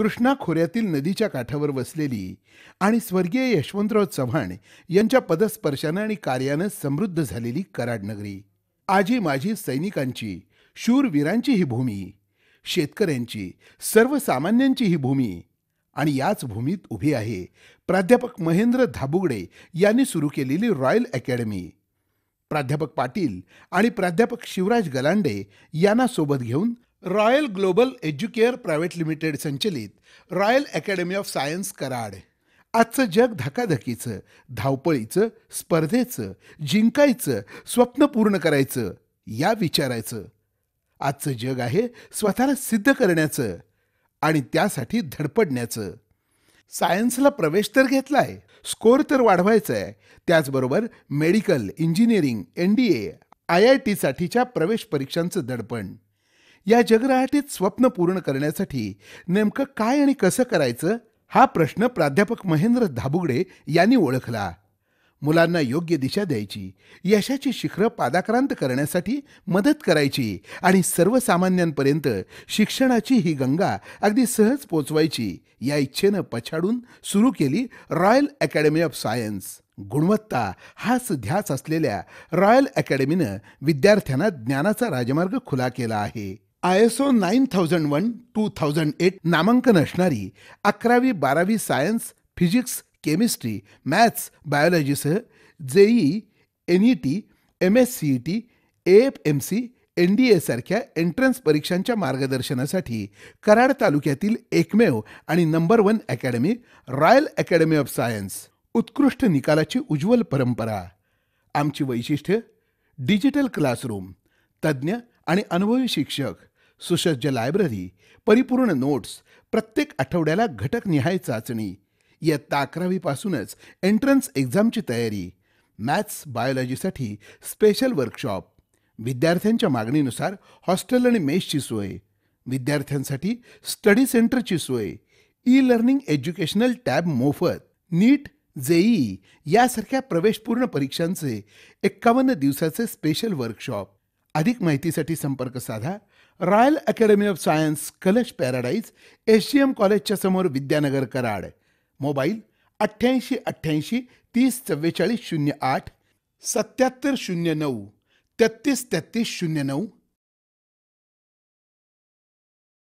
कृष्णा खोऱ्यातील नदीच्या काठावर वसलेली आणि स्वर्गीय यशवंतराव चव्हाण यांच्या पदस्पर्शानं आणि कार्यानं समृद्ध झालेली कराड नगरी आजी माझी सैनिकांची शूरवीरांची ही भूमी शेतकऱ्यांची सर्वसामान्यांची ही भूमी आणि याच भूमीत उभी आहे प्राध्यापक महेंद्र धाबुगडे यांनी सुरू केलेली रॉयल अकॅडमी प्राध्यापक पाटील आणि प्राध्यापक शिवराज गलांडे यांना सोबत घेऊन Royal Global Educare private limited संचलित Royal Academy of Science Karad आजचं जग धकाधकीचं धावपळीचं स्पर्धेचं जिंकायचं स्वप्न पूर्ण करायचं या विचारायचं आजचं जग आहे स्वतःला सिद्ध करण्याचं आणि त्यासाठी धडपडण्याचं सायन्सला प्रवेश तर घेतला आहे स्कोर तर वाढवायचा आहे त्याचबरोबर medical engineering N D A I I टीसाठीच्या प्रवेश परीक्षांचं दडपण या जगराहाटीत स्वप्न पूर्ण करण्यासाठी नेमकं काय आणि कसं करायचं हा प्रश्न प्राध्यापक महेंद्र धाबुगडे यांनी ओळखला मुलांना योग्य दिशा द्यायची यशाची शिखरं पादाक्रांत करण्यासाठी मदत करायची आणि सर्वसामान्यांपर्यंत शिक्षणाची ही गंगा अगदी सहज पोचवायची या इच्छेनं पछाडून सुरू केली रॉयल अकॅडमी ऑफ सायन्स गुणवत्ता हाच ध्यास असलेल्या रॉयल अकॅडमीनं विद्यार्थ्यांना ज्ञानाचा राजमार्ग खुला केला आहे I S O nine thousand one two thousand eight नामांकन असणारी अकरावी बारावी सायन्स फिजिक्स केमिस्ट्री मॅथ्स बायोलॉजीसह JEE N E T M S C E T F M C N D एसारख्या एंट्रन्स परीक्षांच्या मार्गदर्शनासाठी कराड तालुक्यातील एकमेव आणि number one academy Royal Academy of Science उत्कृष्ट निकालाची उज्ज्वल परंपरा आमची वैशिष्ट्य डिजिटल क्लासरूम तज्ज्ञ आणि अनुभवी शिक्षक सुसज्ज लायब्ररी परिपूर्ण नोट्स प्रत्येक आठवड्याला घटक निहाय चाचणी इयत्ता अकरावीपासूनच एंट्रन्स एक्झामची तयारी मॅथ्स बायोलॉजीसाठी स्पेशल वर्कशॉप विद्यार्थ्यांच्या मागणीनुसार हॉस्टेल आणि मेसची सोय विद्यार्थ्यांसाठी स्टडी सेंटरची सोय ई लर्निंग एज्युकेशनल टॅब मोफत नीट जेई यासारख्या प्रवेशपूर्ण परीक्षांचे एक्कावन्न दिवसाचे स्पेशल वर्कशॉप अधिक माहितीसाठी संपर्क साधा Royal Academy of Science Kalash Paradise S G M कॉलेजच्या समोर विद्यानगर कराड मोबाईल अठ्ठ्याऐंशी अठ्ठ्याऐंशी तीस चव्वेचाळीस शून्य आठ सत्याहत्तर शून्य नऊ तेहत्तीस तेहत्तीस शून्य नऊ